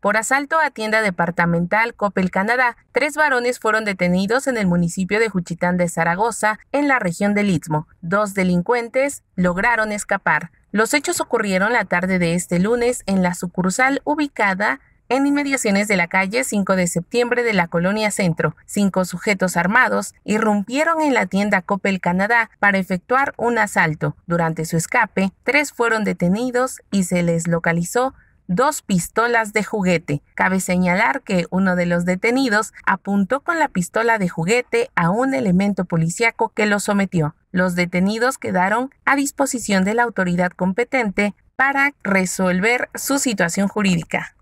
Por asalto a tienda departamental Coppel Canadá, tres varones fueron detenidos en el municipio de Juchitán de Zaragoza, en la región del Istmo. Dos delincuentes lograron escapar. Los hechos ocurrieron la tarde de este lunes en la sucursal ubicada en inmediaciones de la calle 5 de septiembre de la colonia Centro, cinco sujetos armados irrumpieron en la tienda Coppel Canadá para efectuar un asalto. Durante su escape, tres fueron detenidos y se les localizó dos pistolas de juguete. Cabe señalar que uno de los detenidos apuntó con la pistola de juguete a un elemento policíaco que lo sometió. Los detenidos quedaron a disposición de la autoridad competente para resolver su situación jurídica.